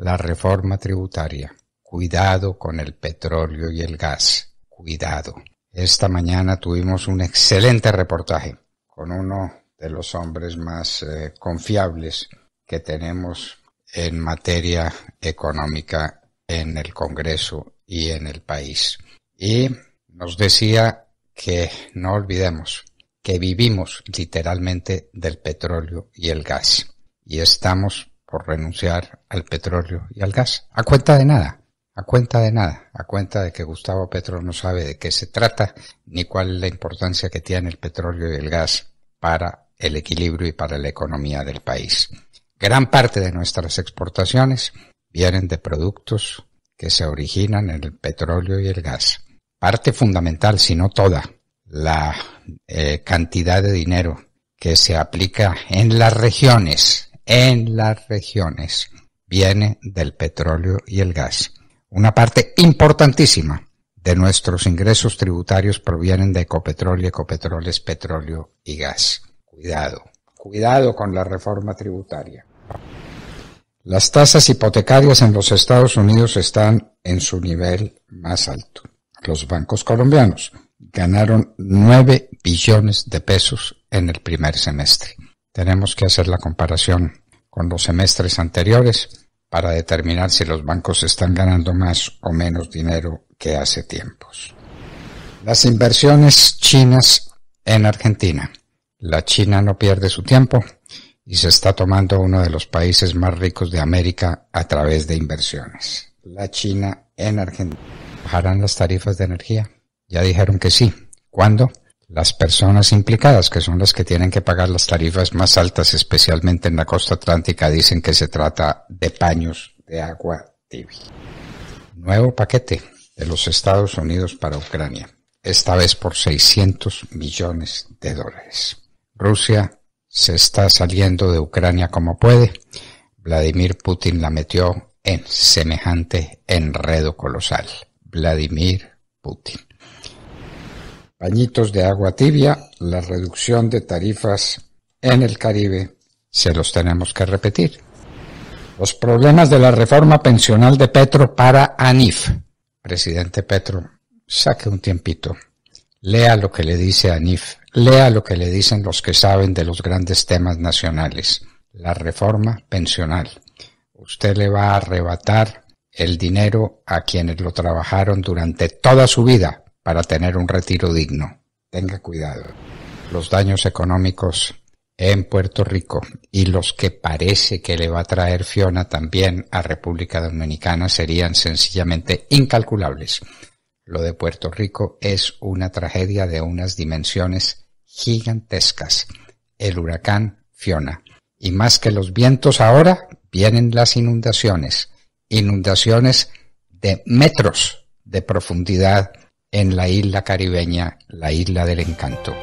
La reforma tributaria. Cuidado con el petróleo y el gas. Cuidado. Esta mañana tuvimos un excelente reportaje con uno de los hombres más eh, confiables que tenemos en materia económica en el Congreso y en el país. Y nos decía que no olvidemos que vivimos literalmente del petróleo y el gas y estamos por renunciar al petróleo y al gas. A cuenta de nada, a cuenta de nada, a cuenta de que Gustavo Petro no sabe de qué se trata ni cuál es la importancia que tiene el petróleo y el gas para el equilibrio y para la economía del país. Gran parte de nuestras exportaciones vienen de productos que se originan en el petróleo y el gas. Parte fundamental, si no toda, la eh, cantidad de dinero que se aplica en las regiones en las regiones viene del petróleo y el gas. Una parte importantísima de nuestros ingresos tributarios provienen de ecopetróleo y Ecopetrol petróleo y gas. Cuidado, cuidado con la reforma tributaria. Las tasas hipotecarias en los Estados Unidos están en su nivel más alto. Los bancos colombianos ganaron 9 billones de pesos en el primer semestre tenemos que hacer la comparación con los semestres anteriores para determinar si los bancos están ganando más o menos dinero que hace tiempos. Las inversiones chinas en Argentina. La China no pierde su tiempo y se está tomando uno de los países más ricos de América a través de inversiones. La China en Argentina. ¿Bajarán las tarifas de energía? Ya dijeron que sí. ¿Cuándo? Las personas implicadas, que son las que tienen que pagar las tarifas más altas, especialmente en la costa atlántica, dicen que se trata de paños de agua tibia. Nuevo paquete de los Estados Unidos para Ucrania, esta vez por 600 millones de dólares. Rusia se está saliendo de Ucrania como puede. Vladimir Putin la metió en semejante enredo colosal. Vladimir Putin bañitos de agua tibia, la reducción de tarifas en el Caribe, se los tenemos que repetir. Los problemas de la reforma pensional de Petro para ANIF. Presidente Petro, saque un tiempito. Lea lo que le dice ANIF. Lea lo que le dicen los que saben de los grandes temas nacionales. La reforma pensional. Usted le va a arrebatar el dinero a quienes lo trabajaron durante toda su vida para tener un retiro digno. Tenga cuidado. Los daños económicos en Puerto Rico y los que parece que le va a traer Fiona también a República Dominicana serían sencillamente incalculables. Lo de Puerto Rico es una tragedia de unas dimensiones gigantescas. El huracán Fiona. Y más que los vientos ahora, vienen las inundaciones. Inundaciones de metros de profundidad en la isla caribeña, la isla del encanto.